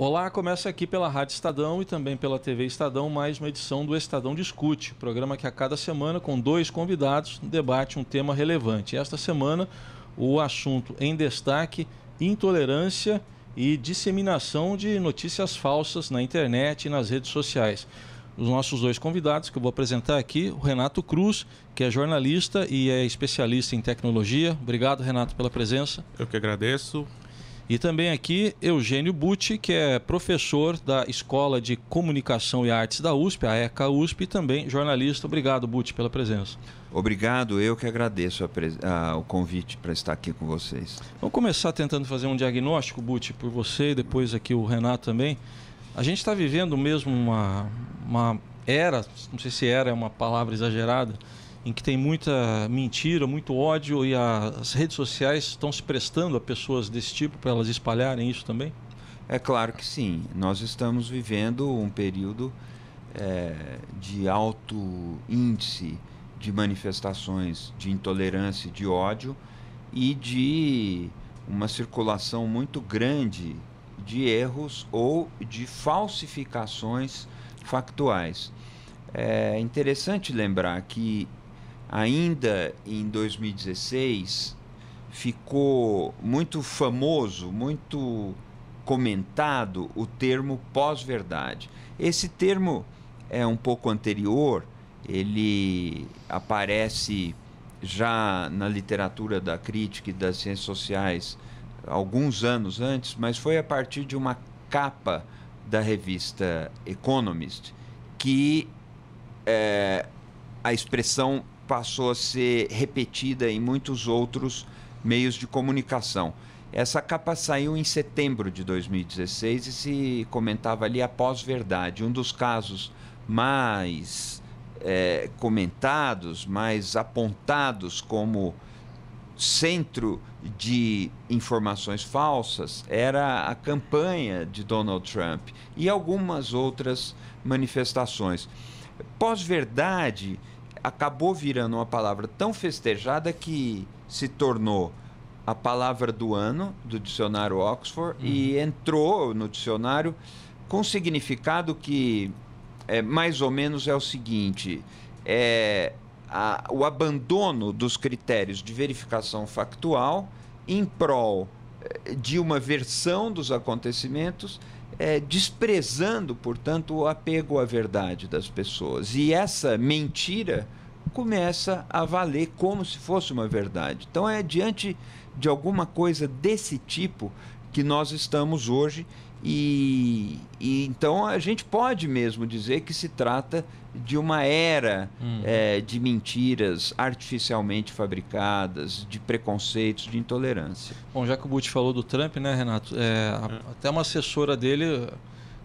Olá, começa aqui pela Rádio Estadão e também pela TV Estadão mais uma edição do Estadão Discute, programa que a cada semana, com dois convidados, debate um tema relevante. Esta semana, o assunto em destaque: intolerância e disseminação de notícias falsas na internet e nas redes sociais. Os nossos dois convidados, que eu vou apresentar aqui, o Renato Cruz, que é jornalista e é especialista em tecnologia. Obrigado, Renato, pela presença. Eu que agradeço. E também aqui Eugênio Butti, que é professor da Escola de Comunicação e Artes da USP, a ECA USP, e também jornalista. Obrigado, Butti, pela presença. Obrigado, eu que agradeço a pres... a, o convite para estar aqui com vocês. Vamos começar tentando fazer um diagnóstico, Butti, por você e depois aqui o Renato também. A gente está vivendo mesmo uma, uma era, não sei se era é uma palavra exagerada, em que tem muita mentira, muito ódio e as redes sociais estão se prestando a pessoas desse tipo para elas espalharem isso também? É claro que sim. Nós estamos vivendo um período é, de alto índice de manifestações de intolerância, de ódio e de uma circulação muito grande de erros ou de falsificações factuais. É interessante lembrar que ainda em 2016, ficou muito famoso, muito comentado o termo pós-verdade. Esse termo é um pouco anterior, ele aparece já na literatura da crítica e das ciências sociais alguns anos antes, mas foi a partir de uma capa da revista Economist que é, a expressão passou a ser repetida em muitos outros meios de comunicação. Essa capa saiu em setembro de 2016 e se comentava ali a pós-verdade. Um dos casos mais é, comentados, mais apontados como centro de informações falsas era a campanha de Donald Trump e algumas outras manifestações. Pós-verdade acabou virando uma palavra tão festejada que se tornou a palavra do ano do dicionário Oxford uhum. e hum. entrou no dicionário com significado que é, mais ou menos é o seguinte: é a, o abandono dos critérios de verificação factual em prol eh, de uma versão dos acontecimentos é, desprezando, portanto, o apego à verdade das pessoas. E essa mentira começa a valer como se fosse uma verdade. Então é diante de alguma coisa desse tipo que nós estamos hoje e, e, então a gente pode mesmo dizer que se trata de uma era uhum. é, de mentiras artificialmente fabricadas, de preconceitos, de intolerância. Bom, já que o Buti falou do Trump, né, Renato? É, é, até uma assessora dele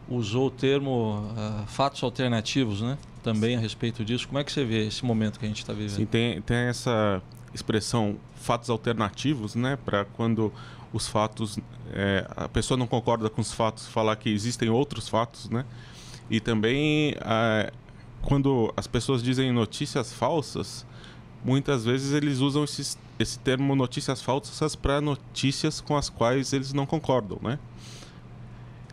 usou o termo uh, fatos alternativos, né? também a respeito disso. Como é que você vê esse momento que a gente está vivendo? Sim, tem, tem essa expressão fatos alternativos, né? Para quando os fatos, é, a pessoa não concorda com os fatos, falar que existem outros fatos, né? E também é, quando as pessoas dizem notícias falsas, muitas vezes eles usam esses, esse termo notícias falsas para notícias com as quais eles não concordam, né?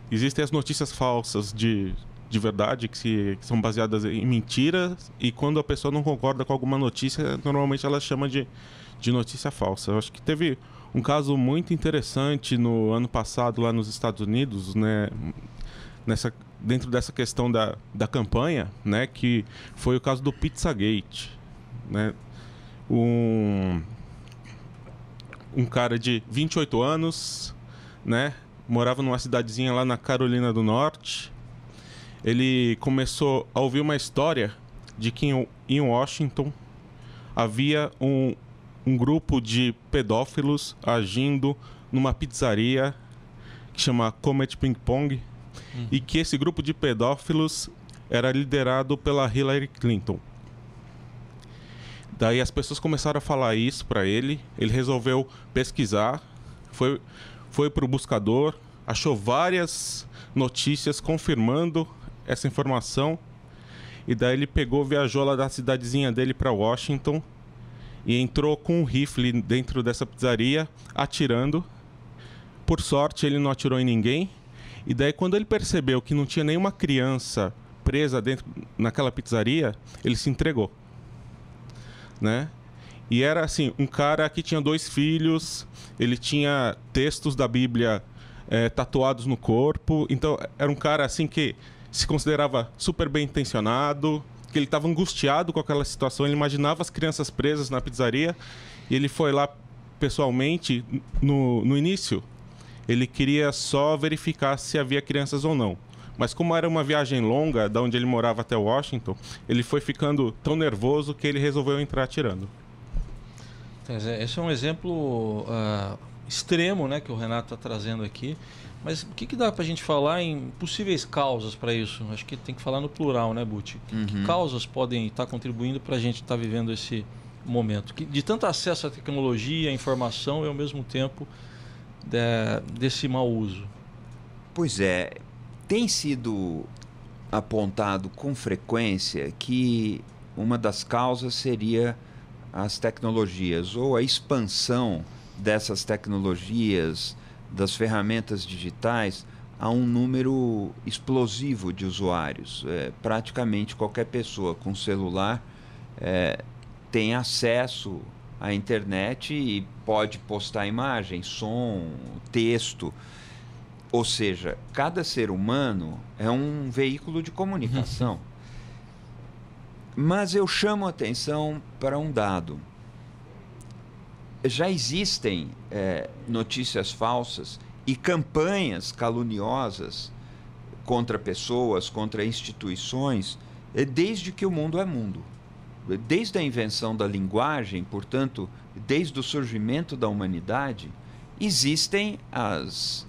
Existem as notícias falsas de de verdade, que, se, que, são baseadas em mentiras, e quando a pessoa não concorda com alguma notícia, normalmente ela chama de, de notícia falsa. Eu acho que teve um caso muito interessante no ano passado lá nos Estados Unidos, né? Nessa, dentro dessa questão da, da campanha, né? Que foi o caso do Pizzagate, né? Um, um cara de 28 anos, né? Morava numa cidadezinha lá na Carolina do Norte, ele começou a ouvir uma história de que em Washington havia um, um grupo de pedófilos agindo numa pizzaria que chama Comet Ping Pong uhum. e que esse grupo de pedófilos era liderado pela Hillary Clinton. Daí as pessoas começaram a falar isso para ele, ele resolveu pesquisar, foi foi pro buscador, achou várias notícias confirmando essa informação e daí ele pegou, viajou lá da cidadezinha dele para Washington e entrou com um rifle dentro dessa pizzaria, atirando. Por sorte, ele não atirou em ninguém. E daí, quando ele percebeu que não tinha nenhuma criança presa dentro naquela pizzaria, ele se entregou, né? E era assim, um cara que tinha dois filhos, ele tinha textos da Bíblia é, tatuados no corpo, então era um cara assim que se considerava super bem intencionado, que ele estava angustiado com aquela situação, ele imaginava as crianças presas na pizzaria e ele foi lá pessoalmente no, no início. Ele queria só verificar se havia crianças ou não. Mas como era uma viagem longa, da onde ele morava até Washington, ele foi ficando tão nervoso que ele resolveu entrar atirando. Esse é um exemplo uh, extremo, né, que o Renato está trazendo aqui. Mas o que, que dá para a gente falar em possíveis causas para isso? Acho que tem que falar no plural, né, Buti? Uhum. Que causas podem estar tá contribuindo para a gente estar tá vivendo esse momento? De tanto acesso à tecnologia, à informação e, ao mesmo tempo, de, desse mau uso. Pois é, tem sido apontado com frequência que uma das causas seria as tecnologias ou a expansão dessas tecnologias das ferramentas digitais a um número explosivo de usuários. É, praticamente qualquer pessoa com celular é, tem acesso à internet e pode postar imagem, som, texto. Ou seja, cada ser humano é um veículo de comunicação. Mas eu chamo a atenção para um dado já existem é, notícias falsas e campanhas caluniosas contra pessoas, contra instituições, é, desde que o mundo é mundo. Desde a invenção da linguagem, portanto, desde o surgimento da humanidade, existem as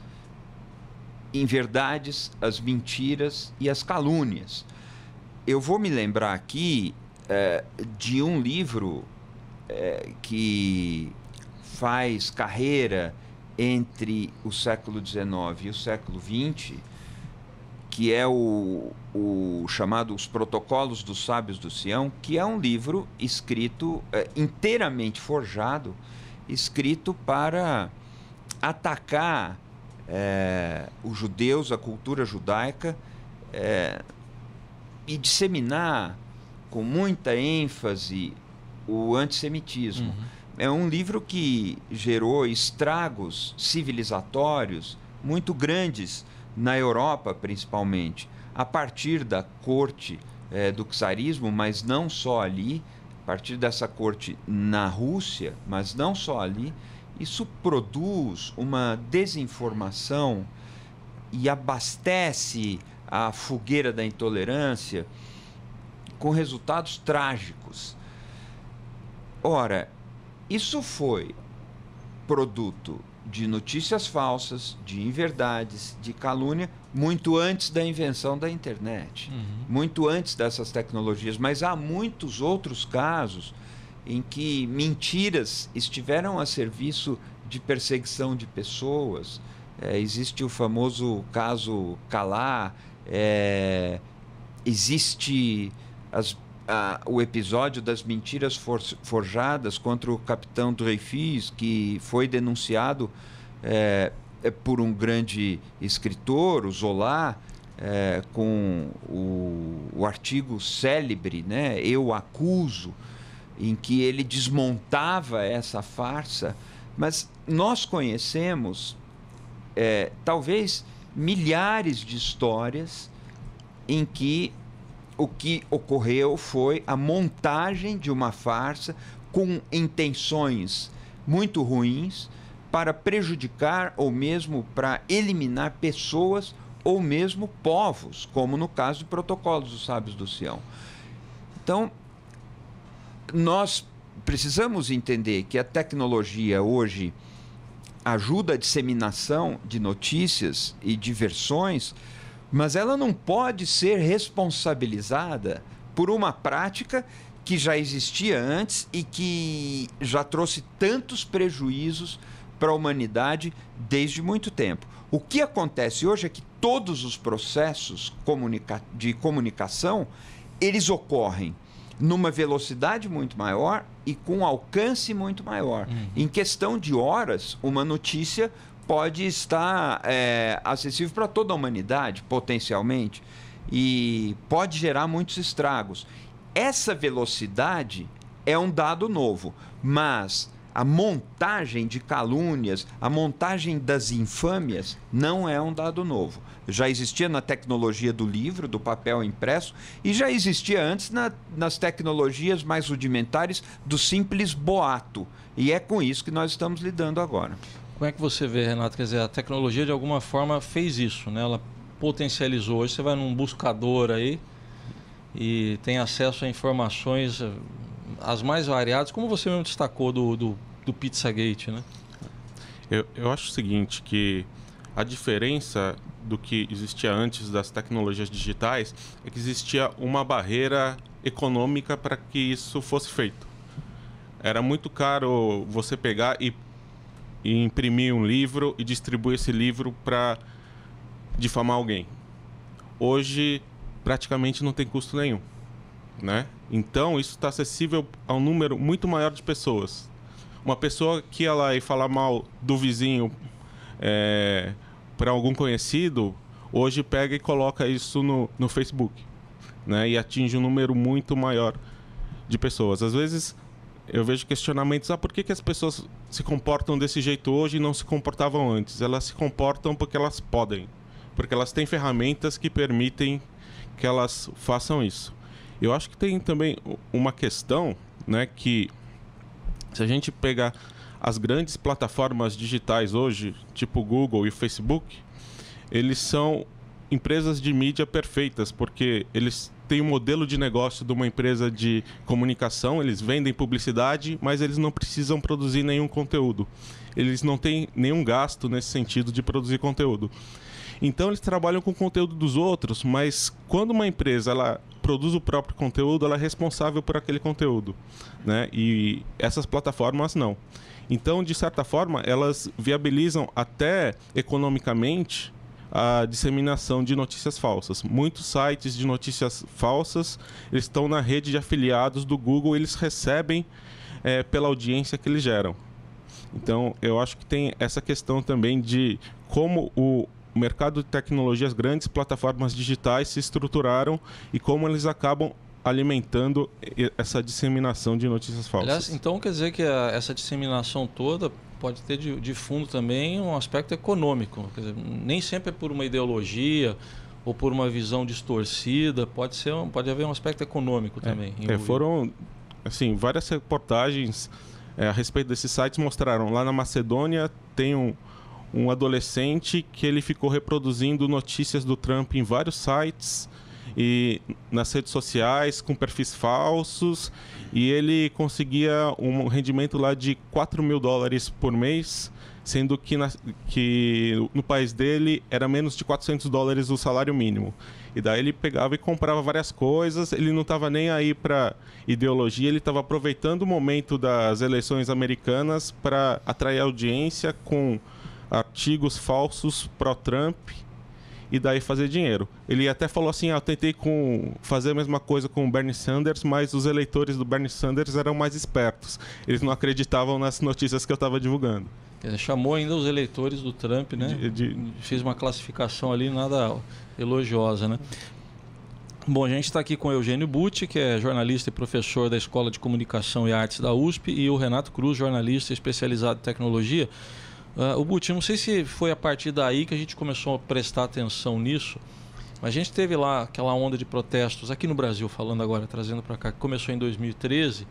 inverdades, as mentiras e as calúnias. Eu vou me lembrar aqui é, de um livro é, que faz carreira entre o século XIX e o século XX, que é o, o chamado Os Protocolos dos Sábios do Sião, que é um livro escrito, é, inteiramente forjado, escrito para atacar é, os judeus, a cultura judaica, é, e disseminar com muita ênfase o antissemitismo. Uhum é um livro que gerou estragos civilizatórios muito grandes na Europa, principalmente, a partir da corte é, do czarismo, mas não só ali, a partir dessa corte na Rússia, mas não só ali, isso produz uma desinformação e abastece a fogueira da intolerância com resultados trágicos. Ora, isso foi produto de notícias falsas, de inverdades, de calúnia, muito antes da invenção da internet, uhum. muito antes dessas tecnologias. Mas há muitos outros casos em que mentiras estiveram a serviço de perseguição de pessoas. É, existe o famoso caso Calá, é, existe as a, o episódio das mentiras for, forjadas contra o capitão Dreyfus, que foi denunciado é, é, por um grande escritor, o Zola, é, com o, o, artigo célebre, né, Eu Acuso, em que ele desmontava essa farsa. Mas nós conhecemos, é, talvez, milhares de histórias em que o que ocorreu foi a montagem de uma farsa com intenções muito ruins para prejudicar ou mesmo para eliminar pessoas ou mesmo povos, como no caso do Protocolos dos sábios do Sião. Então, nós precisamos entender que a tecnologia hoje ajuda a disseminação de notícias e de versões, mas ela não pode ser responsabilizada por uma prática que já existia antes e que já trouxe tantos prejuízos para a humanidade desde muito tempo. O que acontece hoje é que todos os processos de comunicação eles ocorrem numa velocidade muito maior e com alcance muito maior. Uhum. Em questão de horas, uma notícia pode estar é, acessível para toda a humanidade, potencialmente, e pode gerar muitos estragos. Essa velocidade é um dado novo, mas a montagem de calúnias, a montagem das infâmias, não é um dado novo. Já existia na tecnologia do livro, do papel impresso, e já existia antes na, nas tecnologias mais rudimentares do simples boato. E é com isso que nós estamos lidando agora como é que você vê, Renato? Quer dizer, a tecnologia de alguma forma fez isso, né? Ela potencializou. Hoje você vai num buscador aí e tem acesso a informações eh, as mais variadas, como você mesmo destacou do, do, do Pizzagate, né? Eu, eu acho o seguinte, que a diferença do que existia antes das tecnologias digitais é que existia uma barreira econômica para que isso fosse feito. Era muito caro você pegar e e imprimir um livro e distribuir esse livro para difamar alguém. Hoje, praticamente não tem custo nenhum. Né? Então, isso está acessível a um número muito maior de pessoas. Uma pessoa que ela ir falar mal do vizinho é, para algum conhecido, hoje pega e coloca isso no, no Facebook. Né? E atinge um número muito maior de pessoas. Às vezes, eu vejo questionamentos, ah, por que, que as pessoas se comportam desse jeito hoje e não se comportavam antes? Elas se comportam porque elas podem, porque elas têm ferramentas que permitem que elas façam isso. Eu acho que tem também uma questão, né, que se a gente pegar as grandes plataformas digitais hoje, tipo Google e Facebook, eles são empresas de mídia perfeitas, porque eles tem um modelo de negócio de uma empresa de comunicação, eles vendem publicidade, mas eles não precisam produzir nenhum conteúdo. Eles não têm nenhum gasto nesse sentido de produzir conteúdo. Então eles trabalham com o conteúdo dos outros, mas quando uma empresa ela produz o próprio conteúdo, ela é responsável por aquele conteúdo, né? E essas plataformas não. Então, de certa forma, elas viabilizam até economicamente a disseminação de notícias falsas. Muitos sites de notícias falsas eles estão na rede de afiliados do Google, eles recebem é, pela audiência que eles geram. Então, eu acho que tem essa questão também de como o mercado de tecnologias, grandes plataformas digitais se estruturaram e como eles acabam alimentando essa disseminação de notícias falsas. Aliás, então quer dizer que a, essa disseminação toda pode ter de, de fundo também um aspecto econômico. Dizer, nem sempre é por uma ideologia ou por uma visão distorcida, pode ser um, pode haver um aspecto econômico é, também. É, foram assim várias reportagens é, a respeito desses sites mostraram lá na Macedônia tem um, um adolescente que ele ficou reproduzindo notícias do Trump em vários sites e nas redes sociais com perfis falsos e ele conseguia um rendimento lá de 4 mil dólares por mês, sendo que, na, que no país dele era menos de 400 dólares o salário mínimo. E daí ele pegava e comprava várias coisas, ele não estava nem aí para ideologia, ele estava aproveitando o momento das eleições americanas para atrair audiência com artigos falsos pró-Trump e daí fazer dinheiro. Ele até falou assim: ah, eu tentei com, fazer a mesma coisa com o Bernie Sanders, mas os eleitores do Bernie Sanders eram mais espertos. Eles não acreditavam nas notícias que eu estava divulgando. Ele chamou ainda os eleitores do Trump, né? De, de... Fez uma classificação ali nada elogiosa, né? Bom, a gente está aqui com o Eugênio Butti, que é jornalista e professor da Escola de Comunicação e Artes da USP, e o Renato Cruz, jornalista especializado em tecnologia. Uh, o Buti, não sei se foi a partir daí que a gente começou a prestar atenção nisso, mas a gente teve lá aquela onda de protestos aqui no Brasil, falando agora, trazendo para cá, que começou em 2013,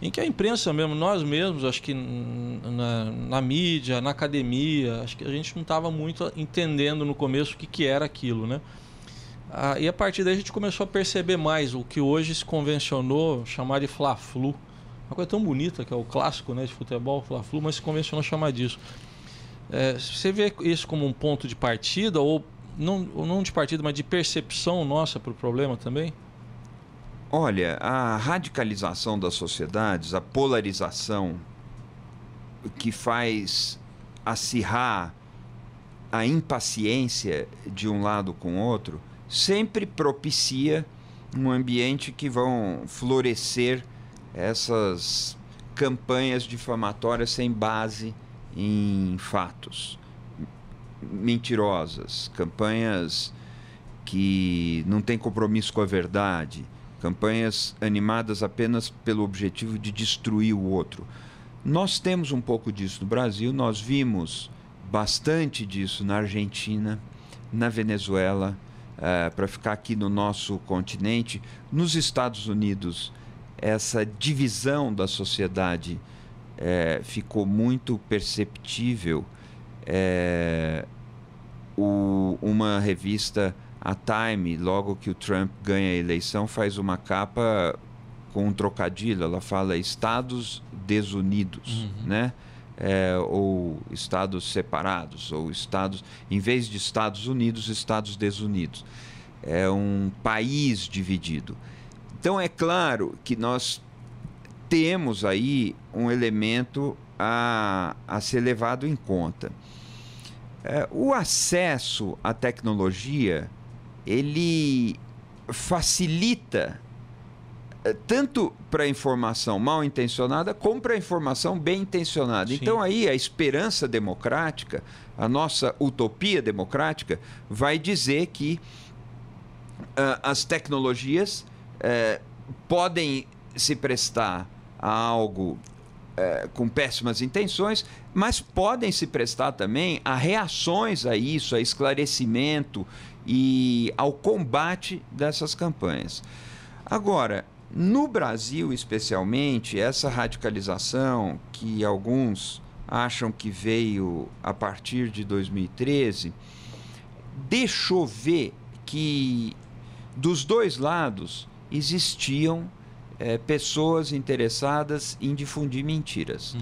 em que a imprensa mesmo, nós mesmos, acho que na, na mídia, na academia, acho que a gente não estava muito entendendo no começo o que, que era aquilo, né? Ah, e a partir daí a gente começou a perceber mais o que hoje se convencionou chamar de fla-flu, uma coisa tão bonita que é o clássico né, de futebol, Fla-Flu, mas convencionou chamar disso. É, você vê isso como um ponto de partida, ou não, ou não de partida, mas de percepção nossa para o problema também? Olha, a radicalização das sociedades, a polarização que faz acirrar a impaciência de um lado com o outro, sempre propicia um ambiente que vão florescer essas campanhas difamatórias sem base em fatos, mentirosas, campanhas que não têm compromisso com a verdade, campanhas animadas apenas pelo objetivo de destruir o outro. Nós temos um pouco disso no Brasil, nós vimos bastante disso na Argentina, na Venezuela, uh, eh, para ficar aqui no nosso continente, nos Estados Unidos essa divisão da sociedade é, ficou muito perceptível. É, o, uma revista, a Time, logo que o Trump ganha a eleição, faz uma capa com um trocadilho. Ela fala Estados Desunidos, uhum. né? É, ou estados separados, ou estados, em vez de Estados Unidos, Estados Desunidos. É um país dividido. Então é claro que nós temos aí um elemento a, a ser levado em conta. É, o acesso à tecnologia ele facilita é, tanto para a informação mal intencionada como para a informação bem intencionada. Sim. Então aí a esperança democrática, a nossa utopia democrática, vai dizer que uh, as tecnologias é, podem se prestar a algo é, com péssimas intenções, mas podem se prestar também a reações a isso, a esclarecimento e ao combate dessas campanhas. Agora, no Brasil especialmente, essa radicalização que alguns acham que veio a partir de 2013 deixou ver que dos dois lados existiam é, pessoas interessadas em difundir mentiras. Uhum.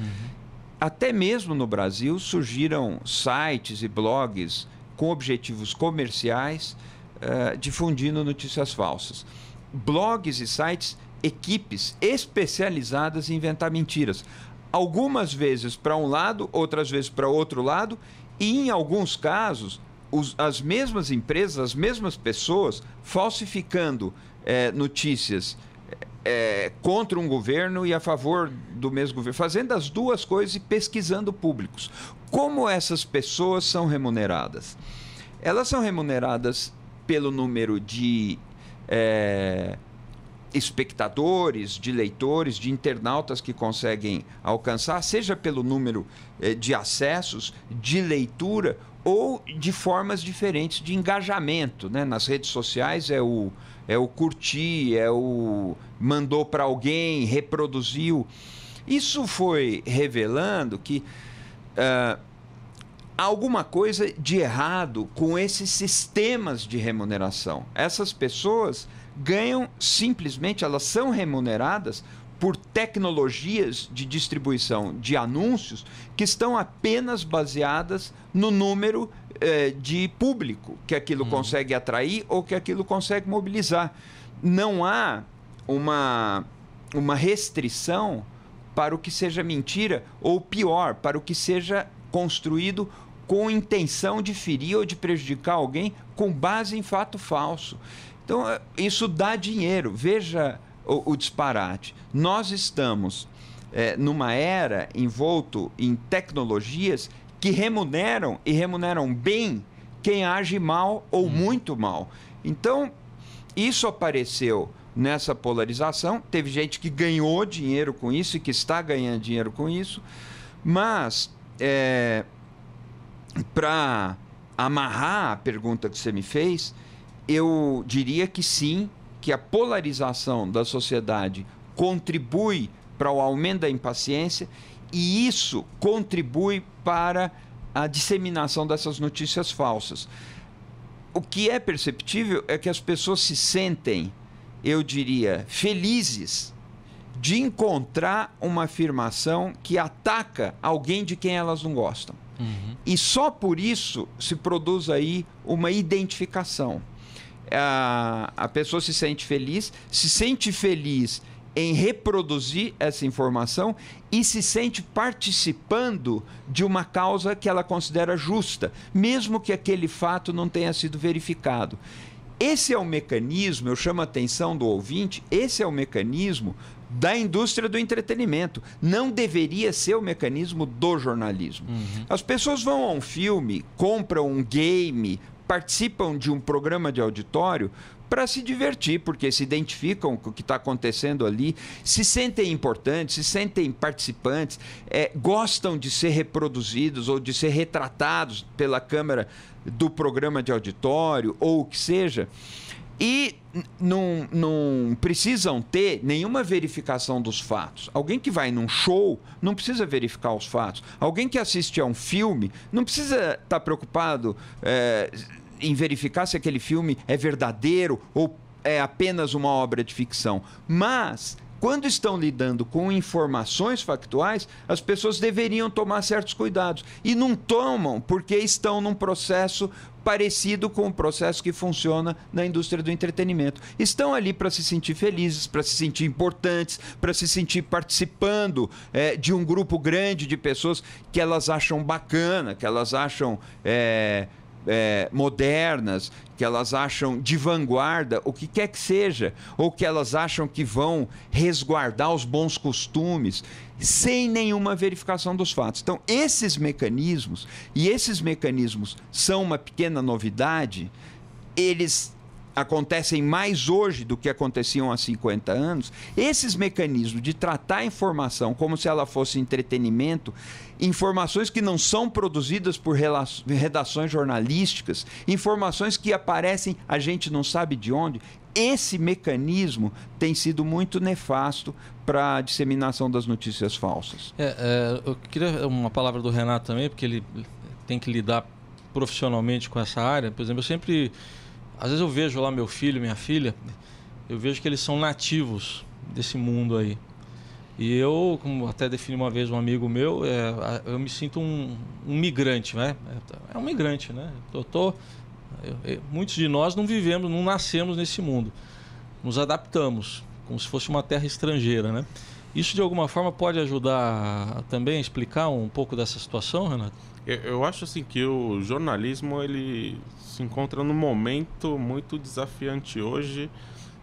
Até mesmo no Brasil surgiram sites e blogs com objetivos comerciais é, difundindo notícias falsas. Blogs e sites, equipes especializadas em inventar mentiras. Algumas vezes para um lado, outras vezes para outro lado, e em alguns casos, os, as mesmas empresas, as mesmas pessoas falsificando é, notícias é, contra um governo e a favor do mesmo governo, fazendo as duas coisas e pesquisando públicos. Como essas pessoas são remuneradas? Elas são remuneradas pelo número de é, espectadores, de leitores, de internautas que conseguem alcançar, seja pelo número é, de acessos, de leitura ou de formas diferentes de engajamento. Né? Nas redes sociais é o é o curtir, é o mandou para alguém, reproduziu. Isso foi revelando que uh, ah, há alguma coisa de errado com esses sistemas de remuneração. Essas pessoas ganham simplesmente, elas são remuneradas por tecnologias de distribuição de anúncios que estão apenas baseadas no número é, de público que aquilo hum. consegue atrair ou que aquilo consegue mobilizar. Não há uma, uma restrição para o que seja mentira ou pior, para o que seja construído com intenção de ferir ou de prejudicar alguém com base em fato falso. Então, é, isso dá dinheiro. Veja o, o disparate. Nós estamos é, numa era envolto em tecnologias que remuneram e remuneram bem quem age mal ou hum. muito mal. Então, isso apareceu nessa polarização. Teve gente que ganhou dinheiro com isso e que está ganhando dinheiro com isso, mas é, para amarrar a pergunta que você me fez, eu diria que sim, que a polarização da sociedade contribui para o aumento da impaciência e isso contribui para a disseminação dessas notícias falsas. O que é perceptível é que as pessoas se sentem, eu diria, felizes de encontrar uma afirmação que ataca alguém de quem elas não gostam. Uhum. E só por isso se produz aí uma identificação. A, a pessoa se sente feliz, se sente feliz em reproduzir essa informação e se sente participando de uma causa que ela considera justa, mesmo que aquele fato não tenha sido verificado. Esse é o mecanismo, eu chamo a atenção do ouvinte, esse é o mecanismo da indústria do entretenimento. Não deveria ser o mecanismo do jornalismo. Uhum. As pessoas vão a um filme, compram um game, participam de um programa de auditório para se divertir, porque se identificam com o que está acontecendo ali, se sentem importantes, se sentem participantes, é, gostam de ser reproduzidos ou de ser retratados pela câmera do programa de auditório ou o que seja. E não, precisam ter nenhuma verificação dos fatos. Alguém que vai num show não precisa verificar os fatos. Alguém que assiste a um filme não precisa estar tá preocupado é, em verificar se aquele filme é verdadeiro ou é apenas uma obra de ficção. Mas quando estão lidando com informações factuais, as pessoas deveriam tomar certos cuidados. E não tomam porque estão num processo parecido com o processo que funciona na indústria do entretenimento. Estão ali para se sentir felizes, para se sentir importantes, para se sentir participando é, de um grupo grande de pessoas que elas acham bacana, que elas acham. É, é, modernas, que elas acham de vanguarda, o que quer que seja, ou que elas acham que vão resguardar os bons costumes, sem nenhuma verificação dos fatos. Então, esses mecanismos, e esses mecanismos são uma pequena novidade, eles acontecem mais hoje do que aconteciam há 50 anos, esses mecanismos de tratar a informação como se ela fosse entretenimento, informações que não são produzidas por redações jornalísticas, informações que aparecem, a gente não sabe de onde, esse mecanismo tem sido muito nefasto para a disseminação das notícias falsas. É, é, eu queria uma palavra do Renato também, porque ele tem que lidar profissionalmente com essa área. Por exemplo, eu sempre às vezes eu vejo lá meu filho, minha filha, eu vejo que eles são nativos desse mundo aí. E eu, como até defini uma vez um amigo meu, é, eu me sinto um, um, migrante, né? É, é um migrante, né? Eu tô, eu, eu, muitos de nós não vivemos, não nascemos nesse mundo. Nos adaptamos, como se fosse uma terra estrangeira, né? Isso de alguma forma pode ajudar também a explicar um pouco dessa situação, Renato? Eu acho assim que o jornalismo ele se encontra num momento muito desafiante hoje,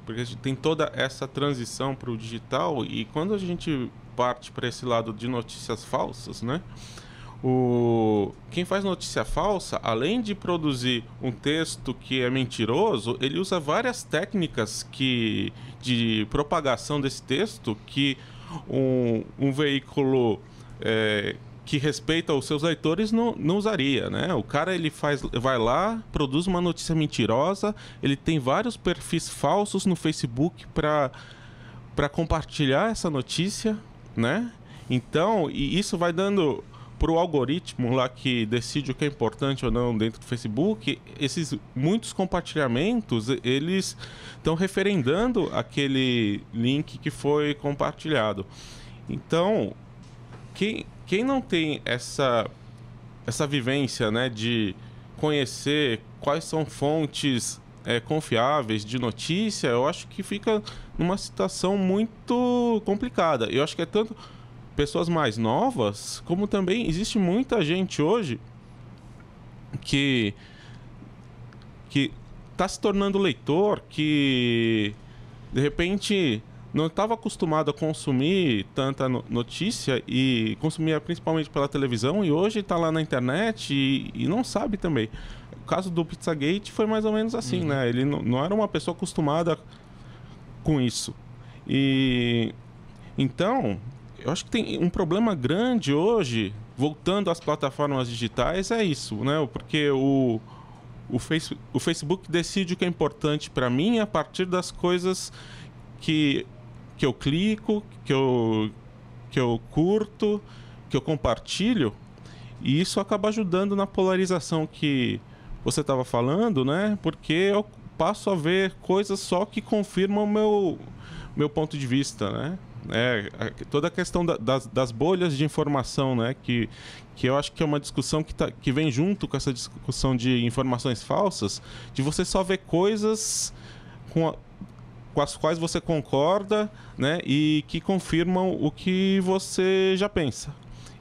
porque a gente tem toda essa transição para o digital e quando a gente parte para esse lado de notícias falsas, né? O quem faz notícia falsa, além de produzir um texto que é mentiroso, ele usa várias técnicas que de propagação desse texto que um, um veículo é, que respeita os seus leitores não, não usaria, né? O cara ele faz, vai lá, produz uma notícia mentirosa, ele tem vários perfis falsos no Facebook para para compartilhar essa notícia, né? Então, e isso vai dando para o algoritmo lá que decide o que é importante ou não dentro do Facebook, esses muitos compartilhamentos, eles estão referendando aquele link que foi compartilhado. Então, quem, quem não tem essa, essa vivência né, de conhecer quais são fontes é, confiáveis de notícia, eu acho que fica numa situação muito complicada. Eu acho que é tanto pessoas mais novas, como também existe muita gente hoje que que está se tornando leitor, que de repente não estava acostumado a consumir tanta notícia e consumia principalmente pela televisão e hoje está lá na internet e, e, não sabe também. O caso do Pizzagate foi mais ou menos assim, uhum. né? Ele não, não era uma pessoa acostumada com isso. E então, eu acho que tem um problema grande hoje, voltando às plataformas digitais, é isso, né? Porque o, o, face, o Facebook decide o que é importante para mim a partir das coisas que que eu clico, que eu, que eu curto, que eu compartilho, e isso acaba ajudando na polarização que você estava falando, né? Porque eu passo a ver coisas só que confirmam o meu, meu ponto de vista, né? É, toda a questão da, das, das, bolhas de informação, né? Que, que eu acho que é uma discussão que, tá, que vem junto com essa discussão de informações falsas, de você só ver coisas com, a, com as quais você concorda né, e que confirmam o que você já pensa.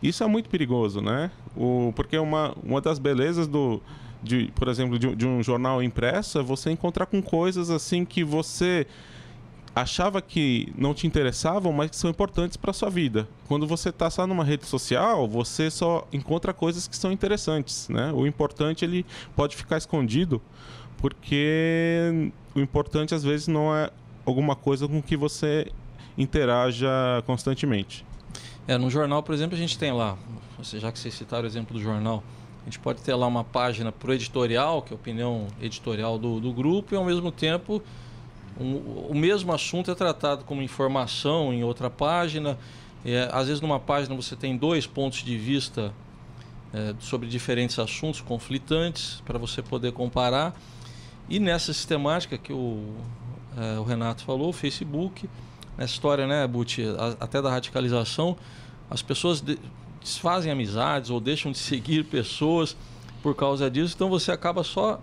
Isso é muito perigoso, né? O, porque uma, uma das belezas do, de, por exemplo, de, de um jornal impresso é você encontrar com coisas assim que você achava que não te interessavam, mas que são importantes para sua vida. Quando você está só numa rede social, você só encontra coisas que são interessantes, né? O importante ele pode ficar escondido, porque o importante às vezes não é alguma coisa com que você interaja constantemente. É, no jornal, por exemplo, a gente tem lá, já que vocês citaram o exemplo do jornal, a gente pode ter lá uma página para o editorial, que é a opinião editorial do, do grupo, e ao mesmo tempo um, o mesmo assunto é tratado como informação em outra página. É, às vezes, numa página, você tem dois pontos de vista é, sobre diferentes assuntos conflitantes para você poder comparar. E nessa sistemática que o é, o Renato falou, o Facebook, nessa história, né, Buti, até da radicalização, as pessoas de, desfazem amizades ou deixam de seguir pessoas por causa disso, então você acaba só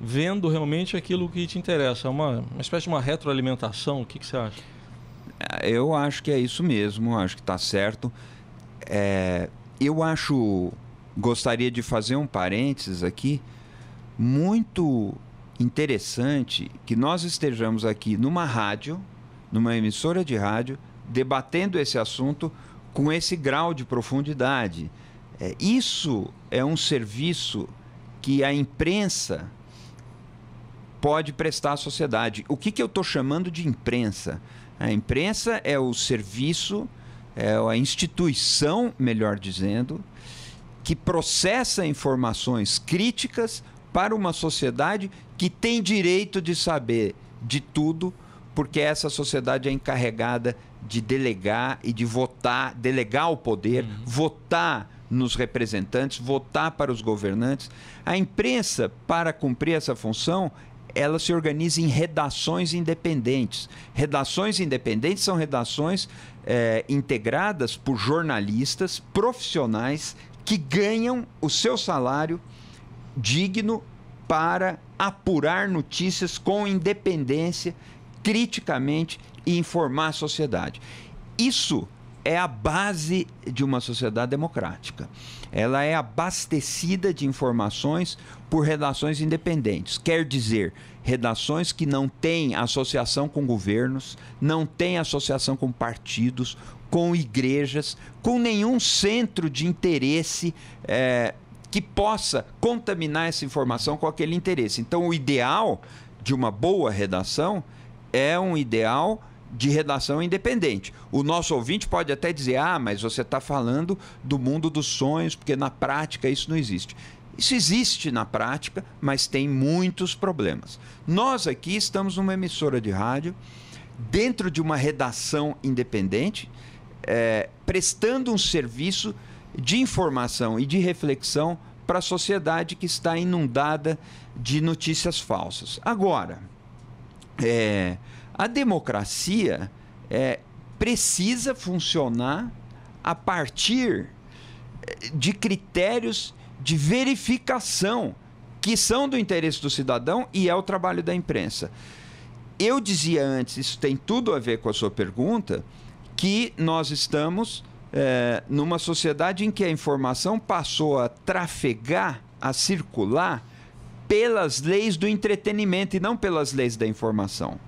vendo realmente aquilo que te interessa. É uma, uma espécie de uma retroalimentação, o que, que você acha? É, eu acho que é isso mesmo, acho que está certo. É, eu acho, gostaria de fazer um parênteses aqui, muito interessante que nós estejamos aqui numa rádio, numa emissora de rádio, debatendo esse assunto com esse grau de profundidade. É, isso é um serviço que a imprensa pode prestar à sociedade. O que, que eu estou chamando de imprensa? A imprensa é o serviço, é a instituição, melhor dizendo, que processa informações críticas para uma sociedade que tem direito de saber de tudo, porque essa sociedade é encarregada de delegar e de votar, delegar o poder, uhum. votar nos representantes, votar para os governantes. A imprensa, para cumprir essa função, ela se organiza em redações independentes. Redações independentes são redações é, integradas por jornalistas profissionais que ganham o seu salário digno para apurar notícias com independência, criticamente e informar a sociedade. Isso é a base de uma sociedade democrática. Ela é abastecida de informações por redações independentes. Quer dizer, redações que não têm associação com governos, não têm associação com partidos, com igrejas, com nenhum centro de interesse é, que possa contaminar essa informação com aquele interesse. Então, o ideal de uma boa redação é um ideal de redação independente. O nosso ouvinte pode até dizer: ah, mas você está falando do mundo dos sonhos, porque na prática isso não existe. Isso existe na prática, mas tem muitos problemas. Nós aqui estamos numa emissora de rádio, dentro de uma redação independente, é, prestando um serviço de informação e de reflexão para a sociedade que está inundada de notícias falsas. Agora, é, a democracia é, precisa funcionar a partir é, de critérios de verificação que são do interesse do cidadão e é o trabalho da imprensa. Eu dizia antes, isso tem tudo a ver com a sua pergunta, que nós estamos é, numa sociedade em que a informação passou a trafegar, a circular pelas leis do entretenimento e não pelas leis da informação.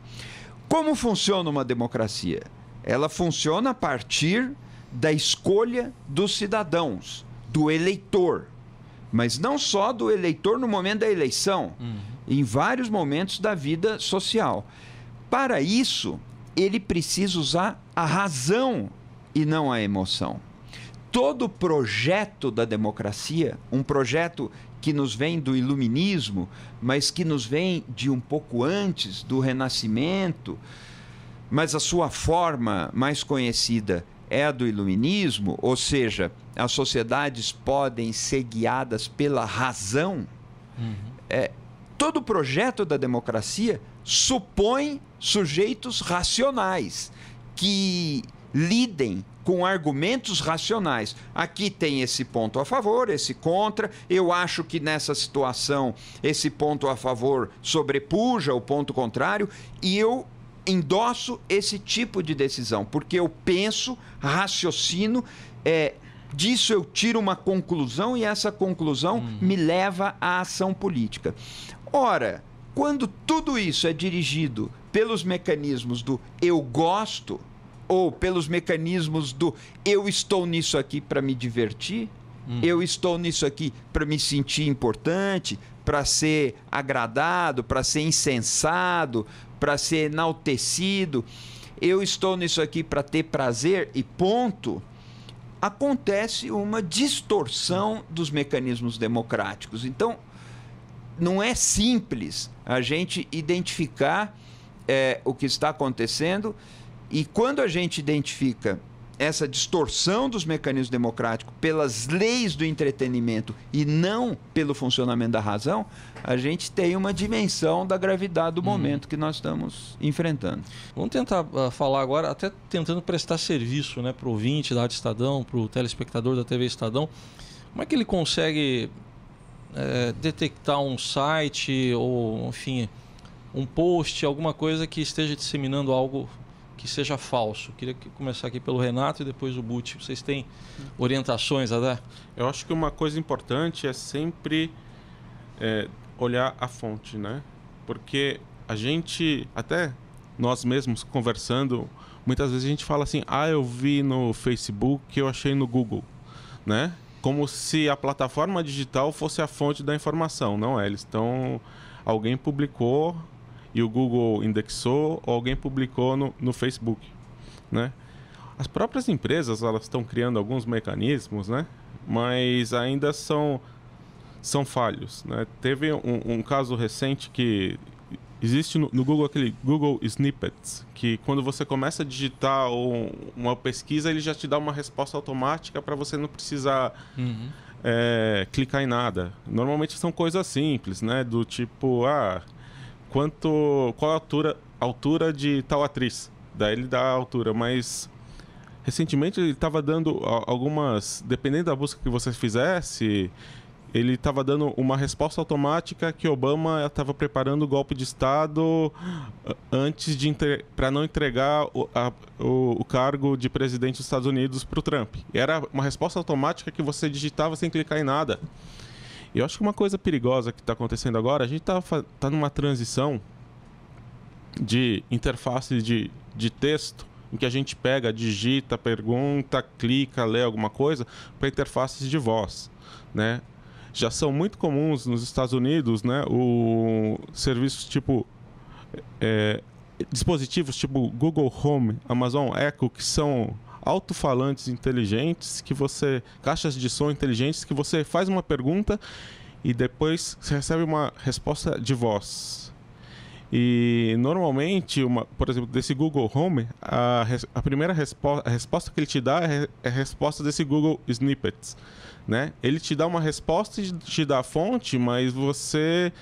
Como funciona uma democracia? Ela funciona a partir da escolha dos cidadãos, do eleitor. Mas não só do eleitor no momento da eleição, uhum. em vários momentos da vida social. Para isso, ele precisa usar a razão e não a emoção. Todo projeto da democracia, um projeto que nos vem do iluminismo, mas que nos vem de um pouco antes, do Renascimento, mas a sua forma mais conhecida é a do iluminismo, ou seja, as sociedades podem ser guiadas pela razão. Uhum. É, todo projeto da democracia supõe sujeitos racionais que lidem com argumentos racionais. Aqui tem esse ponto a favor, esse contra. Eu acho que nessa situação esse ponto a favor sobrepuja o ponto contrário e eu endosso esse tipo de decisão, porque eu penso, raciocino, é, disso eu tiro uma conclusão e essa conclusão uhum. me leva à ação política. Ora, quando tudo isso é dirigido pelos mecanismos do eu gosto, ou pelos mecanismos do eu estou nisso aqui para me divertir, hum. eu estou nisso aqui para me sentir importante, para ser agradado, para ser insensado para ser enaltecido, eu estou nisso aqui para ter prazer e ponto. Acontece uma distorção dos mecanismos democráticos. Então, não é simples a gente identificar é, o que está acontecendo e quando a gente identifica essa distorção dos mecanismos democráticos pelas leis do entretenimento e não pelo funcionamento da razão, a gente tem uma dimensão da gravidade do hum. momento hum. que nós estamos enfrentando. Vamos tentar uh, falar agora, até tentando prestar serviço né, para o ouvinte da Rádio Estadão, para o telespectador da TV Estadão. Como é que ele consegue é, detectar um site ou, enfim, um post, alguma coisa que esteja disseminando algo que seja falso? Queria começar aqui pelo Renato e depois o Buti. Vocês têm uhum. orientações a dar? Eu acho que uma coisa importante é sempre é, olhar a fonte, né? Porque a gente, até nós mesmos conversando, muitas vezes a gente fala assim: ah, eu vi no Facebook, eu achei no Google, né? Como se a plataforma digital fosse a fonte da informação. Não é, eles estão. Alguém publicou e o Google indexou ou alguém publicou no, no Facebook, né? As próprias empresas elas estão criando alguns mecanismos, né? Mas ainda são são falhos, né? Teve um, um caso recente que existe no, no, Google aquele Google Snippets que quando você começa a digitar um, uma pesquisa ele já te dá uma resposta automática para você não precisar uhum. é, clicar em nada. Normalmente são coisas simples, né? Do tipo ah quanto qual a altura, altura de tal atriz. Daí ele dá a altura, mas recentemente ele estava dando algumas, dependendo da busca que você fizesse, ele estava dando uma resposta automática que Obama estava preparando o golpe de estado ah, antes de para não entregar o, a, o, o, cargo de presidente dos Estados Unidos para o Trump. Era uma resposta automática que você digitava sem clicar em nada eu acho que uma coisa perigosa que está acontecendo agora, a gente está tá numa transição de interface de, de texto, em que a gente pega, digita, pergunta, clica, lê alguma coisa, para interfaces de voz. Né? Já são muito comuns nos Estados Unidos né, o serviços tipo. É, dispositivos tipo Google Home, Amazon Echo, que são alto-falantes inteligentes que você. caixas de som inteligentes que você faz uma pergunta e depois você recebe uma resposta de voz. E normalmente, uma, por exemplo, desse Google Home, a, a primeira respo a resposta que ele te dá é, é, a resposta desse Google Snippets. Né? Ele te dá uma resposta e te dá a fonte, mas você.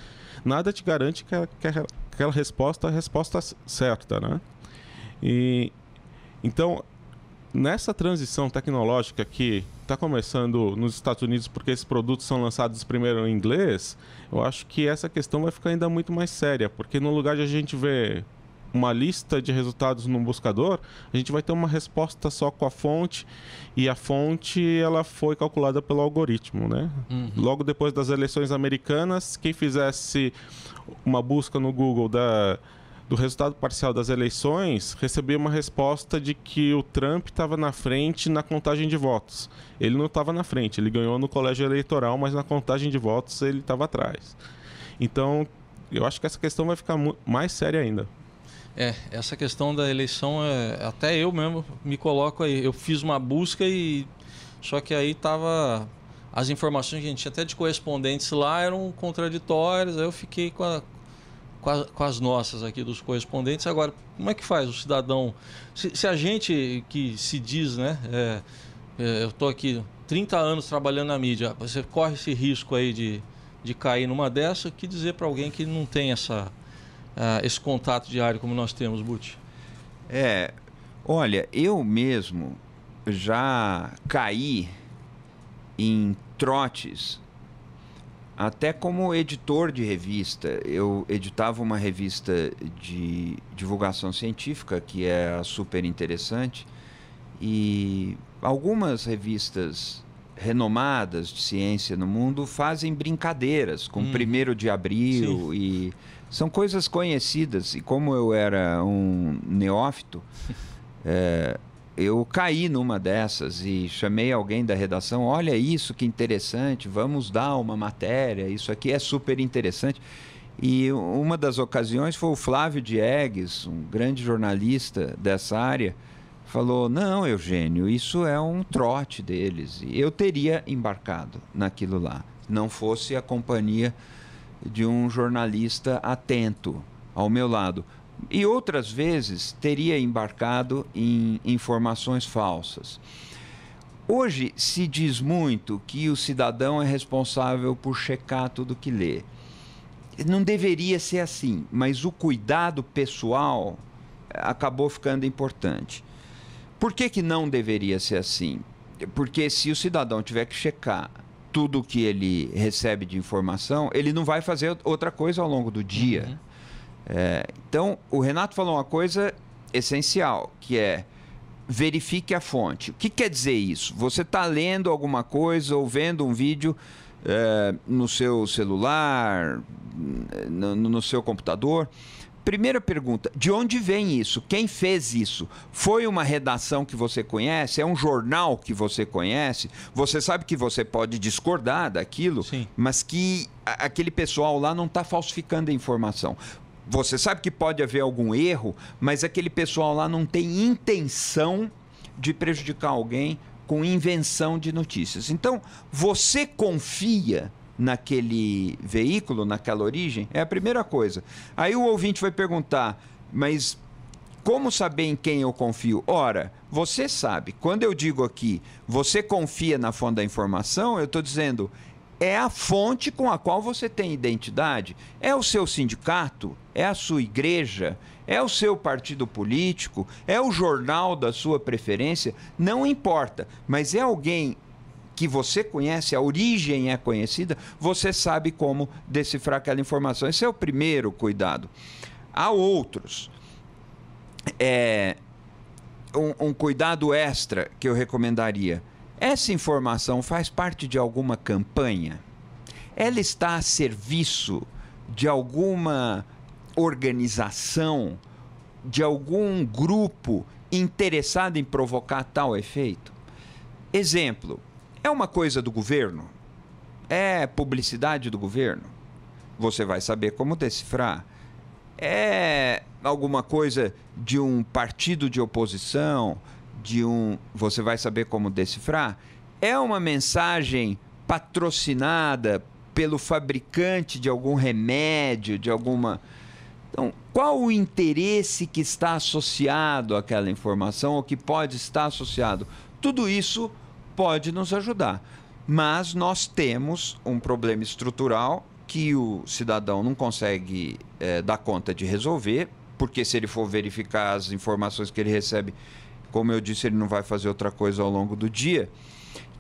Nada te garante que, que aquela resposta é a resposta certa. Né? E, então, nessa transição tecnológica que está começando nos Estados Unidos, porque esses produtos são lançados primeiro em inglês, eu acho que essa questão vai ficar ainda muito mais séria, porque no lugar de a gente ver uma lista de resultados num buscador, a gente vai ter uma resposta só com a fonte e a fonte ela foi calculada pelo algoritmo, né? Uhum. Logo depois das eleições americanas, quem fizesse uma busca no Google da do resultado parcial das eleições, recebi uma resposta de que o Trump estava na frente na contagem de votos. Ele não estava na frente, ele ganhou no colégio eleitoral, mas na contagem de votos ele estava atrás. Então, eu acho que essa questão vai ficar mais séria ainda. É, essa questão da eleição, é, até eu mesmo me coloco aí. Eu fiz uma busca e. Só que aí tava. As informações que a gente tinha até de correspondentes lá eram contraditórias, aí eu fiquei com a com, a, com, as nossas aqui dos correspondentes. Agora, como é que faz o cidadão? Se, se a gente que se diz, né? É, é, eu estou aqui 30 anos trabalhando na mídia, você corre esse risco aí de, de cair numa dessa, que dizer para alguém que não tem essa, uh, esse contato diário como nós temos, but É, olha, eu mesmo já caí em trotes até como editor de revista. Eu editava uma revista de divulgação científica, que é super interessante, e algumas revistas renomadas de ciência no mundo fazem brincadeiras com hum. primeiro de abril Sim. e são coisas conhecidas e como eu era um neófito é, eu caí numa dessas e chamei alguém da redação. Olha isso que interessante, vamos dar uma matéria. Isso aqui é super interessante. E uma das ocasiões foi o Flávio Diegues, um grande jornalista dessa área, falou: Não, Eugênio, isso é um trote deles. E eu teria embarcado naquilo lá, não fosse a companhia de um jornalista atento ao meu lado. E outras vezes teria embarcado em informações falsas. Hoje se diz muito que o cidadão é responsável por checar tudo que lê. Não deveria ser assim, mas o cuidado pessoal eh, acabou ficando importante. Por que, que não deveria ser assim? Porque se o cidadão tiver que checar tudo que ele recebe de informação, ele não vai fazer outra coisa ao longo do dia. Uhum. É, então, o Renato falou uma coisa essencial, que é verifique a fonte. O que quer dizer isso? Você está lendo alguma coisa ou vendo um vídeo é, no seu celular, no, no seu computador? Primeira pergunta: de onde vem isso? Quem fez isso? Foi uma redação que você conhece? É um jornal que você conhece? Você sabe que você pode discordar daquilo, Sim. mas que aquele pessoal lá não está falsificando a informação. Você sabe que pode haver algum erro, mas aquele pessoal lá não tem intenção de prejudicar alguém com invenção de notícias. Então, você confia naquele veículo, naquela origem? É a primeira coisa. Aí o ouvinte vai perguntar, mas como saber em quem eu confio? Ora, você sabe, quando eu digo aqui, você confia na fonte da informação, eu estou dizendo, é a fonte com a qual você tem identidade. É o seu sindicato, é a sua igreja, é o seu partido político, é o jornal da sua preferência, não importa, mas é alguém que você conhece, a origem é conhecida, você sabe como decifrar aquela informação. Esse é o primeiro cuidado. Há outros. É, um, um cuidado extra que eu recomendaria essa informação faz parte de alguma campanha? Ela está a serviço de alguma organização, de algum grupo interessado em provocar tal efeito? Exemplo, é uma coisa do governo? É publicidade do governo? Você vai saber como decifrar. É alguma coisa de um partido de oposição? de um. Você vai saber como decifrar. É uma mensagem patrocinada pelo fabricante de algum remédio, de alguma. Então, qual o interesse que está associado àquela informação ou que pode estar associado? Tudo isso pode nos ajudar. Mas nós temos um problema estrutural que o cidadão não consegue é, dar conta de resolver, porque se ele for verificar as informações que ele recebe como eu disse, ele não vai fazer outra coisa ao longo do dia,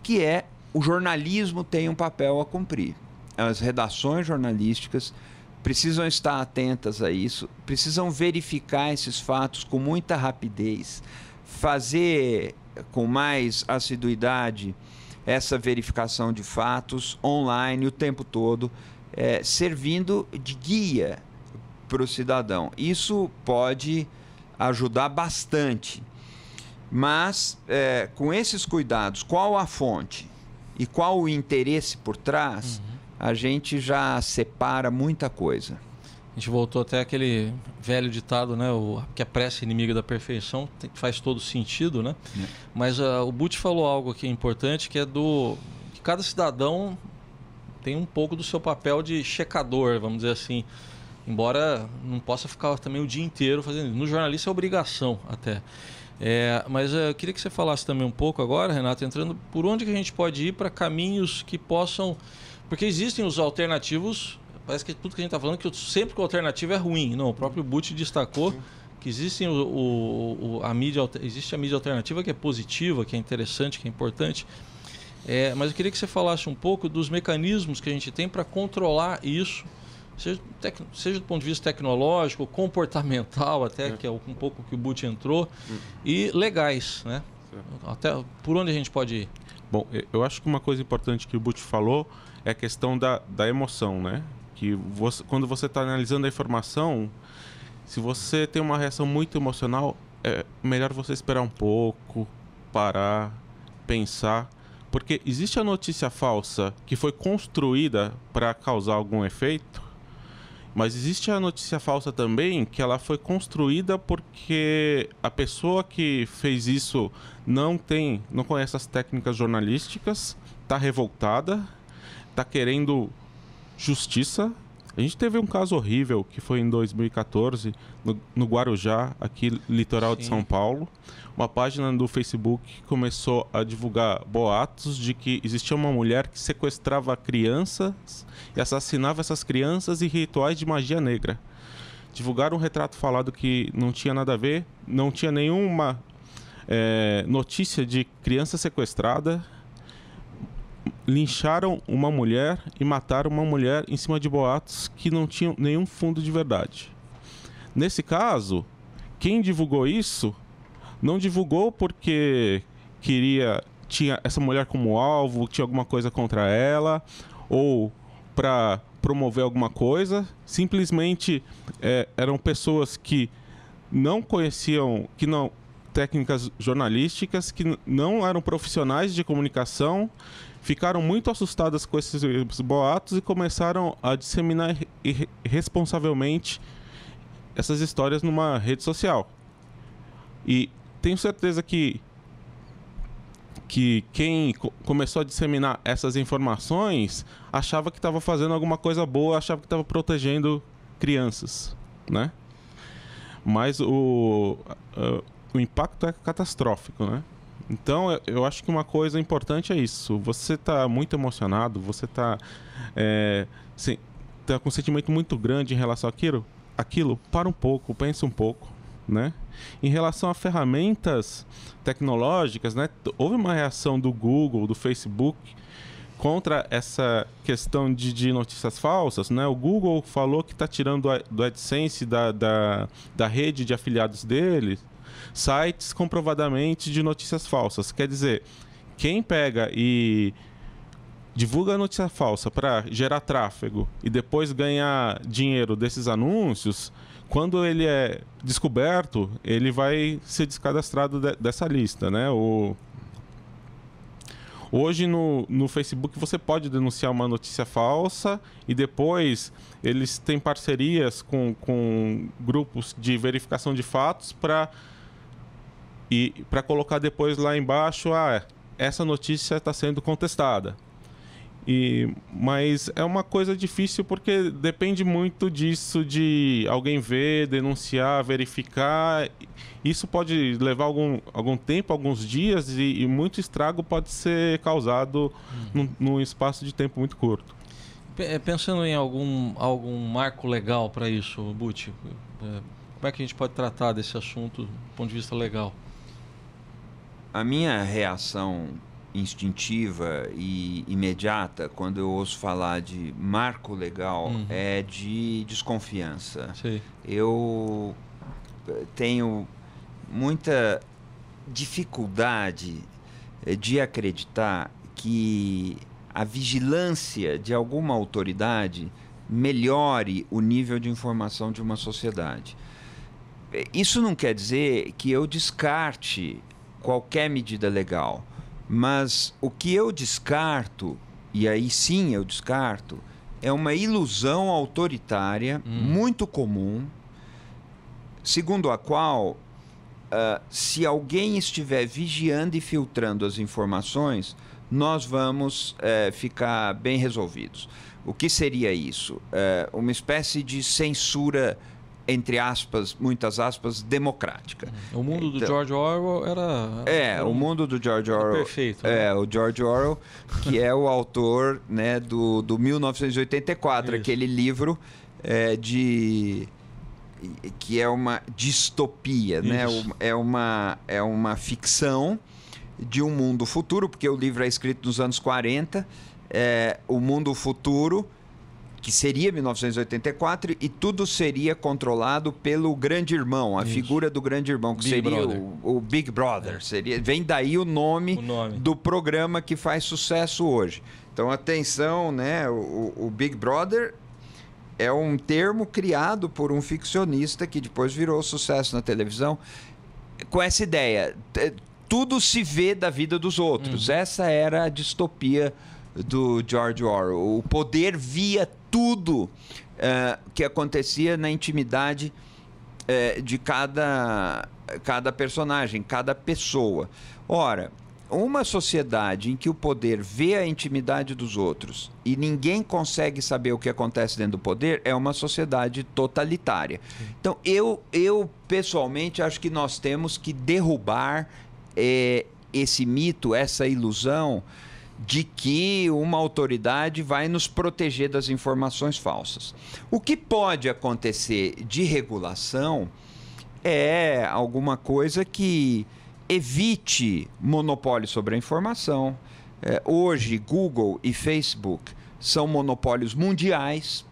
que é o jornalismo tem um papel a cumprir. As redações jornalísticas precisam estar atentas a isso, precisam verificar esses fatos com muita rapidez, fazer com mais assiduidade essa verificação de fatos online o tempo todo, é, servindo de guia para o cidadão. Isso pode ajudar bastante mas, é, com esses cuidados, qual a fonte e qual o interesse por trás, uhum. a gente já separa muita coisa. A gente voltou até aquele velho ditado, né? O, que a prece é inimiga da perfeição, tem, faz todo sentido, né? É. Mas uh, o But falou algo aqui importante, que é do... que cada cidadão tem um pouco do seu papel de checador, vamos dizer assim. Embora não possa ficar também o dia inteiro fazendo isso. No jornalista é obrigação até. É, mas eh, eu queria que você falasse também um pouco agora, Renato, entrando por onde que a gente pode ir para caminhos que possam. Porque existem os alternativos. Parece que tudo que a gente está falando que sempre que a alternativa é ruim. Não, o próprio Butch destacou que existem o, o, a mídia, existe a mídia alternativa que é positiva, que é interessante, que é importante. É, mas eu queria que você falasse um pouco dos mecanismos que a gente tem para controlar isso seja, tec, seja do ponto de vista tecnológico, comportamental, até, é. que é um pouco que o Boot entrou, hum. e legais, né? Até por onde a gente pode ir? Bom, eu acho que uma coisa importante que o Boot falou é a questão da, da emoção, né? Que você, quando você está analisando a informação, se você tem uma reação muito emocional, é melhor você esperar um pouco, parar, pensar, porque existe a notícia falsa que foi construída para causar algum efeito mas existe a notícia falsa também que ela foi construída porque a pessoa que fez isso não tem, não conhece as técnicas jornalísticas, está revoltada, está querendo justiça a gente teve um caso horrível que foi em 2014, no, no Guarujá, aqui litoral Sim. de São Paulo. Uma página do Facebook começou a divulgar boatos de que existia uma mulher que sequestrava crianças e assassinava essas crianças em rituais de magia negra. Divulgaram um retrato falado que não tinha nada a ver, não tinha nenhuma é, notícia de criança sequestrada lincharam uma mulher e mataram uma mulher em cima de boatos que não tinham nenhum fundo de verdade. Nesse caso, quem divulgou isso não divulgou porque queria tinha essa mulher como alvo, tinha alguma coisa contra ela ou para promover alguma coisa. Simplesmente é, eram pessoas que não conheciam, que não técnicas jornalísticas, que não eram profissionais de comunicação ficaram muito assustadas com esses boatos e começaram a disseminar irresponsavelmente essas histórias numa rede social. E tenho certeza que que quem começou a disseminar essas informações achava que estava fazendo alguma coisa boa, achava que estava protegendo crianças, né? Mas o, uh, o impacto é catastrófico, né? Então, eu acho que uma coisa importante é isso. Você está muito emocionado, você está é, tá com um sentimento muito grande em relação àquilo, aquilo, para um pouco, pensa um pouco, né? Em relação a ferramentas tecnológicas, né? Houve uma reação do Google, do Facebook contra essa questão de, de notícias falsas, né? O Google falou que está tirando do AdSense da, da, da rede de afiliados deles sites comprovadamente de notícias falsas. Quer dizer, quem pega e divulga a notícia falsa para gerar tráfego e depois ganhar dinheiro desses anúncios, quando ele é descoberto, ele vai ser descadastrado de, dessa lista, né? O... Hoje no, no Facebook você pode denunciar uma notícia falsa e depois eles têm parcerias com, com grupos de verificação de fatos para e para colocar depois lá embaixo, ah, essa notícia está sendo contestada. E, mas é uma coisa difícil porque depende muito disso de alguém ver, denunciar, verificar. Isso pode levar algum, algum tempo, alguns dias, e, e muito estrago pode ser causado hum. num, num espaço de tempo muito curto. Eh, pensando em algum, algum marco legal para isso, Buti, eh, como é que a gente pode tratar desse assunto do ponto de vista legal? a minha reação instintiva e imediata quando eu ouço falar de marco legal uhum. é de desconfiança. Sim. Eu tenho muita dificuldade eh, de acreditar que a vigilância de alguma autoridade melhore o nível de informação de uma sociedade. Eh, isso não quer dizer que eu descarte qualquer medida legal. Mas o que eu descarto, e aí sim eu descarto, é uma ilusão autoritária hum. muito comum, segundo a qual, uh, se alguém estiver vigiando e filtrando as informações, nós vamos uh, ficar bem resolvidos. O que seria isso? Uh, uma espécie de censura entre aspas, muitas aspas, democrática. O mundo então, do George Orwell era, era É, o mundo do George Orwell. Perfeito. É, né? o George Orwell, que é o autor, né, do, do 1984, Isso. aquele livro é, de que é uma distopia, né? Isso. né? É uma é uma ficção de um mundo futuro, porque o livro é escrito nos anos 40, é, o mundo futuro que seria 1984 e tudo seria controlado pelo Grande Irmão, a Isso. figura do Grande Irmão, que Big seria o, o, Big Brother. É. Seria, vem daí o nome, o nome, do programa que faz sucesso hoje. Então, atenção, né? O, o, Big Brother é um termo criado por um ficcionista que depois virou sucesso na televisão com essa ideia. Tudo se vê da vida dos outros. Uhum. Essa era a distopia do George Orwell. O poder via tudo uh, que acontecia na intimidade uh, de cada, cada personagem, cada pessoa. Ora, uma sociedade em que o poder vê a intimidade dos outros e ninguém consegue saber o que acontece dentro do poder é uma sociedade totalitária. Então, eu, eu pessoalmente acho que nós temos que derrubar é, esse mito, essa ilusão de que uma autoridade vai nos proteger das informações falsas. O que pode acontecer de regulação é alguma coisa que evite monopólio sobre a informação. É, hoje, Google e Facebook são monopólios mundiais.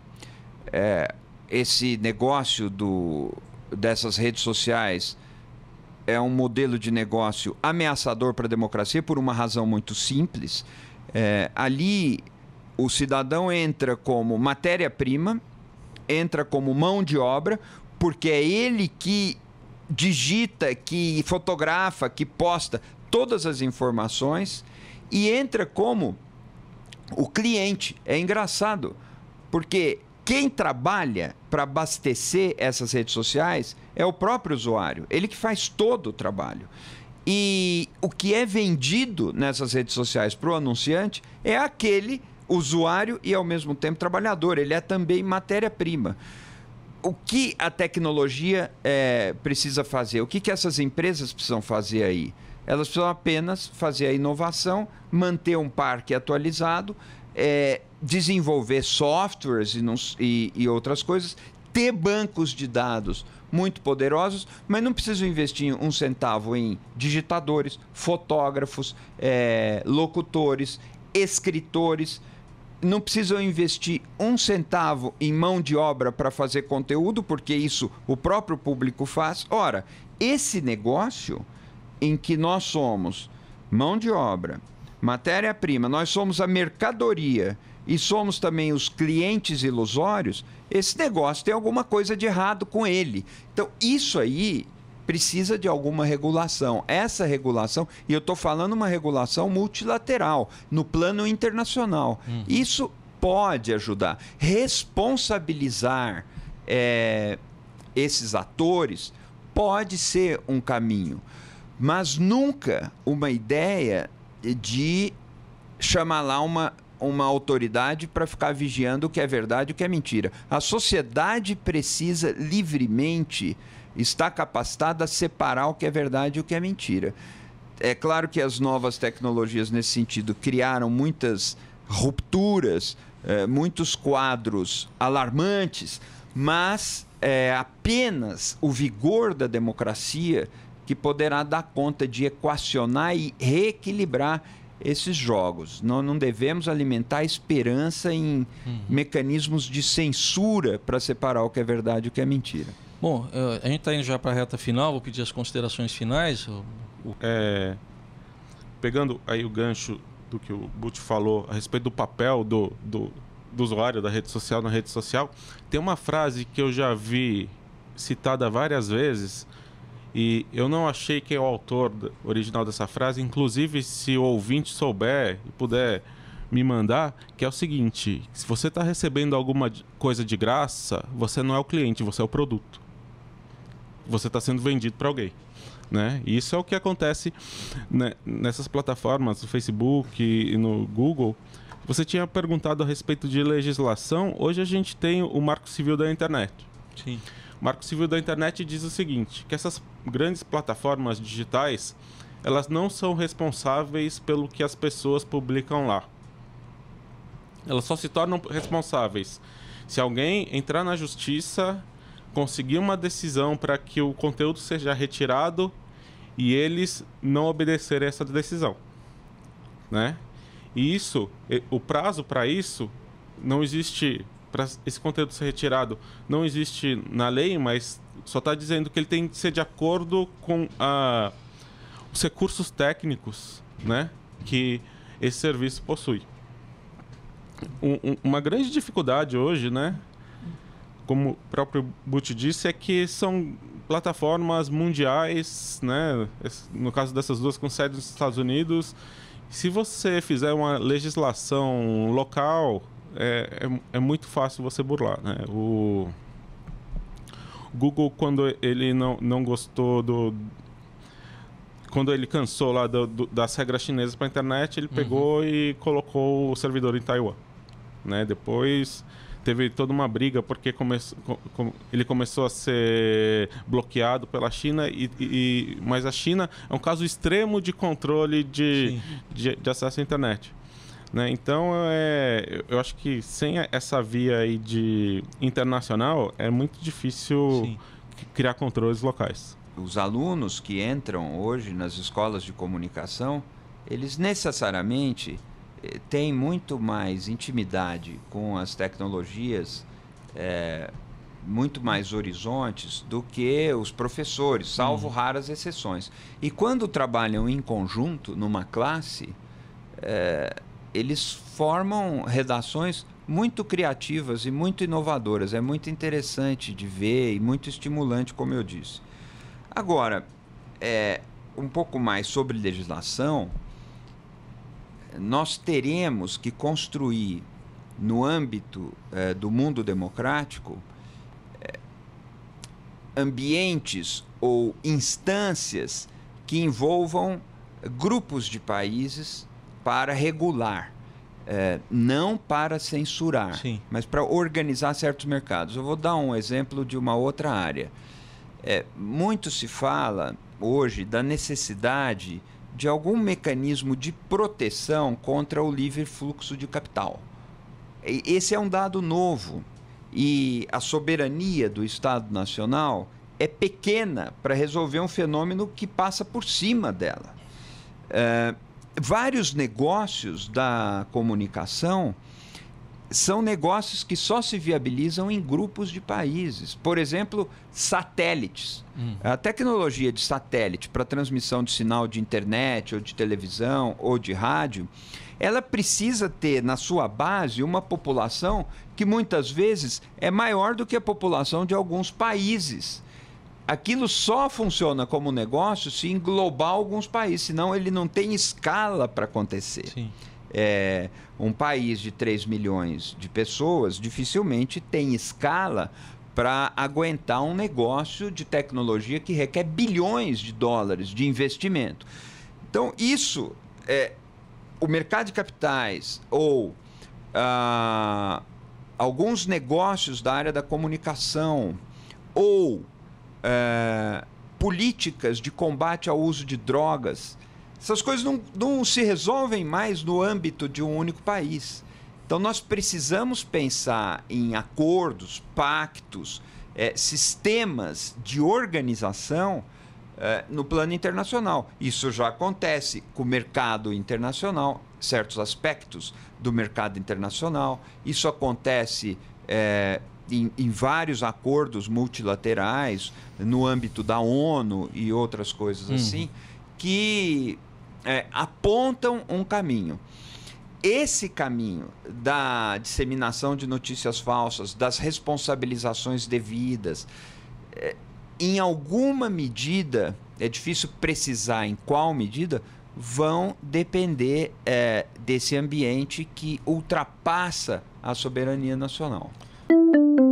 É, esse negócio do, dessas redes sociais é um modelo de negócio ameaçador para a democracia por uma razão muito simples. É, ali, o cidadão entra como matéria-prima, entra como mão de obra, porque é ele que digita, que fotografa, que posta todas as informações e entra como o cliente. É engraçado, porque quem trabalha para abastecer essas redes sociais é o próprio usuário, ele que faz todo o trabalho. E o que é vendido nessas redes sociais para o anunciante é aquele usuário e, ao mesmo tempo, trabalhador. Ele é também matéria-prima. O que a tecnologia é, precisa fazer? O que, que essas empresas precisam fazer aí? Elas precisam apenas fazer a inovação, manter um parque atualizado, é, desenvolver softwares e, não, e, e outras coisas, ter bancos de dados muito poderosos, mas não precisam investir um centavo em digitadores, fotógrafos, é, locutores, escritores. Não precisam investir um centavo em mão de obra para fazer conteúdo, porque isso o próprio público faz. Ora, esse negócio em que nós somos mão de obra, matéria-prima, nós somos a mercadoria e somos também os clientes ilusórios, esse negócio tem alguma coisa de errado com ele. Então, isso aí precisa de alguma regulação. Essa regulação, e eu estou falando uma regulação multilateral, no plano internacional. Uhum. Isso pode ajudar. Responsabilizar é, esses atores pode ser um caminho, mas nunca uma ideia de chamar lá uma uma autoridade para ficar vigiando o que é verdade e o que é mentira. A sociedade precisa livremente estar capacitada a separar o que é verdade e o que é mentira. É claro que as novas tecnologias nesse sentido criaram muitas rupturas, eh, muitos quadros alarmantes, mas é apenas o vigor da democracia que poderá dar conta de equacionar e reequilibrar esses jogos. Não, não devemos alimentar esperança em uhum. mecanismos de censura para separar o que é verdade e o que é mentira. Bom, eh, a gente está indo já para a reta final, vou pedir as considerações finais. É, pegando aí o gancho do que o But falou a respeito do papel do, do, do usuário da rede social na rede social, tem uma frase que eu já vi citada várias vezes, e eu não achei quem é o autor original dessa frase. Inclusive, se o ouvinte souber e puder me mandar, que é o seguinte: se você está recebendo alguma coisa de graça, você não é o cliente, você é o produto. Você está sendo vendido para alguém. Né? E isso é o que acontece né, nessas plataformas, no Facebook e no Google. Você tinha perguntado a respeito de legislação, hoje a gente tem o Marco Civil da Internet. Sim. O Marco Civil da Internet diz o seguinte: que essas grandes plataformas digitais, elas não são responsáveis pelo que as pessoas publicam lá. Elas só se tornam responsáveis se alguém entrar na justiça, conseguir uma decisão para que o conteúdo seja retirado e eles não obedecerem essa decisão, né? E isso, o prazo para isso não existe para esse conteúdo ser retirado, não existe na lei, mas só está dizendo que ele tem que ser de acordo com a, ah, os recursos técnicos né, que esse serviço possui. Um, um, uma grande dificuldade hoje, né, como o próprio Butch disse, é que são plataformas mundiais, né, no caso dessas duas com sede nos Estados Unidos. Se você fizer uma legislação local, é, é, é muito fácil você burlar. Né? O, Google, quando ele não, não gostou do. Quando ele cansou lá do, do, das regras chinesas para a internet, ele pegou uhum. e colocou o servidor em Taiwan. Né? Depois teve toda uma briga porque come, com, ele começou a ser bloqueado pela China e, e, mas a China é um caso extremo de controle de, de, de, acesso à internet né? Então, é, eu acho que sem essa via aí de internacional, é muito difícil Sim. criar controles locais. Os alunos que entram hoje nas escolas de comunicação, eles necessariamente eh, têm muito mais intimidade com as tecnologias, é, muito mais horizontes do que os professores, salvo uhum. raras exceções. E quando trabalham em conjunto, numa classe, é, eles formam redações muito criativas e muito inovadoras. É muito interessante de ver e muito estimulante, como eu disse. Agora, é, um pouco mais sobre legislação, nós teremos que construir no âmbito é, do mundo democrático é, ambientes ou instâncias que envolvam grupos de países para regular. É, não para censurar, Sim. mas para organizar certos mercados. Eu vou dar um exemplo de uma outra área. É, muito se fala hoje da necessidade de algum mecanismo de proteção contra o livre fluxo de capital. Esse é um dado novo e a soberania do Estado Nacional é pequena para resolver um fenômeno que passa por cima dela. É, vários negócios da comunicação são negócios que só se viabilizam em grupos de países. Por exemplo, satélites. Hum. A tecnologia de satélite para transmissão de sinal de internet, ou de televisão, ou de rádio, ela precisa ter na sua base uma população que muitas vezes é maior do que a população de alguns países aquilo só funciona como negócio se englobar alguns países, senão ele não tem escala para acontecer. Sim. É, um país de 3 milhões de pessoas dificilmente tem escala para aguentar um negócio de tecnologia que requer bilhões de dólares de investimento. Então, isso é o mercado de capitais ou ah, alguns negócios da área da comunicação ou é, políticas de combate ao uso de drogas. Essas coisas não, não se resolvem mais no âmbito de um único país. Então, nós precisamos pensar em acordos, pactos, é, sistemas de organização é, no plano internacional. Isso já acontece com o mercado internacional, certos aspectos do mercado internacional. Isso acontece é, em, em, vários acordos multilaterais, no âmbito da ONU e outras coisas uhum. assim, que é, apontam um caminho. Esse caminho da disseminação de notícias falsas, das responsabilizações devidas, é, em alguma medida, é difícil precisar em qual medida, vão depender é, desse ambiente que ultrapassa a soberania nacional. Thank you.